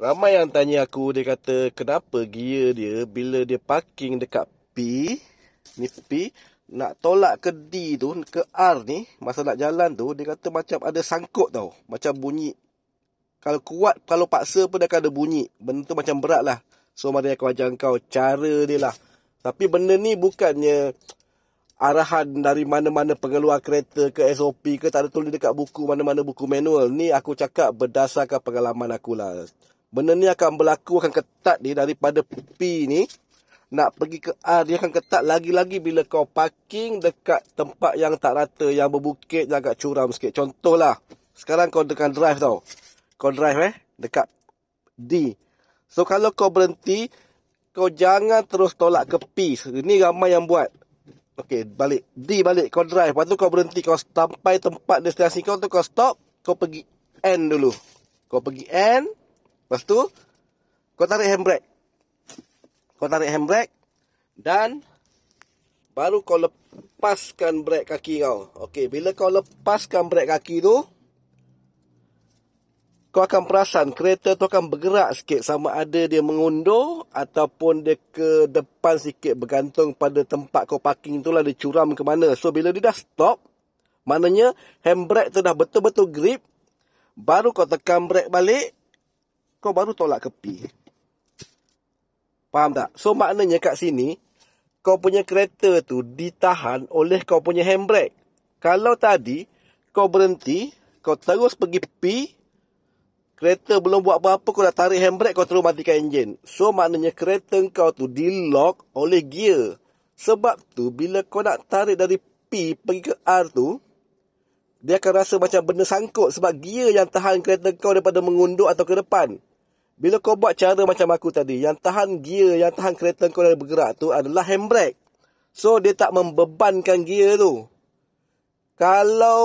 Ramai yang tanya aku, dia kata kenapa gear dia bila dia parking dekat P, ni P, nak tolak ke D tu, ke R ni, masa nak jalan tu, dia kata macam ada sangkut tau. Macam bunyi. Kalau kuat, kalau paksa pun dia akan ada bunyi. Benda tu macam berat lah. So, mari aku ajar kau cara dia lah. Tapi benda ni bukannya arahan dari mana-mana pengeluar kereta ke SOP ke tak ada tulis dekat buku mana-mana buku manual ni aku cakap berdasarkan pengalaman aku lah Benda ni akan berlaku akan ketat ni daripada P ni nak pergi ke A dia akan ketat lagi-lagi bila kau parking dekat tempat yang tak rata yang berbukit yang agak curam sikit. Contohlah sekarang kau dekat drive tau. Kau drive eh dekat D. So kalau kau berhenti kau jangan terus tolak ke P. Ini ramai yang buat. Okey, balik D balik kau drive. Lepas tu kau berhenti kau sampai tempat destinasi kau tu kau stop, kau pergi N dulu. Kau pergi N, Lepas tu kau tarik handbrake. Kau tarik handbrake dan baru kau lepaskan brake kaki kau. Okey, bila kau lepaskan brake kaki tu kau akan perasan kereta tu akan bergerak sikit sama ada dia mengundur ataupun dia ke depan sikit bergantung pada tempat kau parking tu lah dia curam ke mana. So bila dia dah stop, maknanya handbrake tu dah betul-betul grip, baru kau tekan brake balik, kau baru tolak kepi. Faham tak? So maknanya kat sini kau punya kereta tu ditahan oleh kau punya handbrake. Kalau tadi kau berhenti, kau terus pergi P, kereta belum buat apa-apa, kau dah tarik handbrake, kau terus matikan enjin. So, maknanya kereta kau tu di-lock oleh gear. Sebab tu, bila kau nak tarik dari P pergi ke R tu, dia akan rasa macam benda sangkut sebab gear yang tahan kereta kau daripada mengunduk atau ke depan. Bila kau buat cara macam aku tadi, yang tahan gear, yang tahan kereta kau dari bergerak tu adalah handbrake. So, dia tak membebankan gear tu. Kalau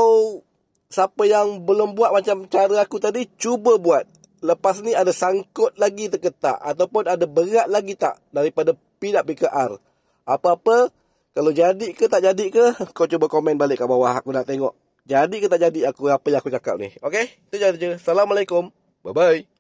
siapa yang belum buat macam cara aku tadi, cuba buat. Lepas ni ada sangkut lagi terketak ataupun ada berat lagi tak daripada pidap PKR. Apa-apa, kalau jadi ke tak jadi ke, kau cuba komen balik kat bawah. Aku nak tengok jadi ke tak jadi aku apa yang aku cakap ni. Okay, itu je. Assalamualaikum. Bye-bye.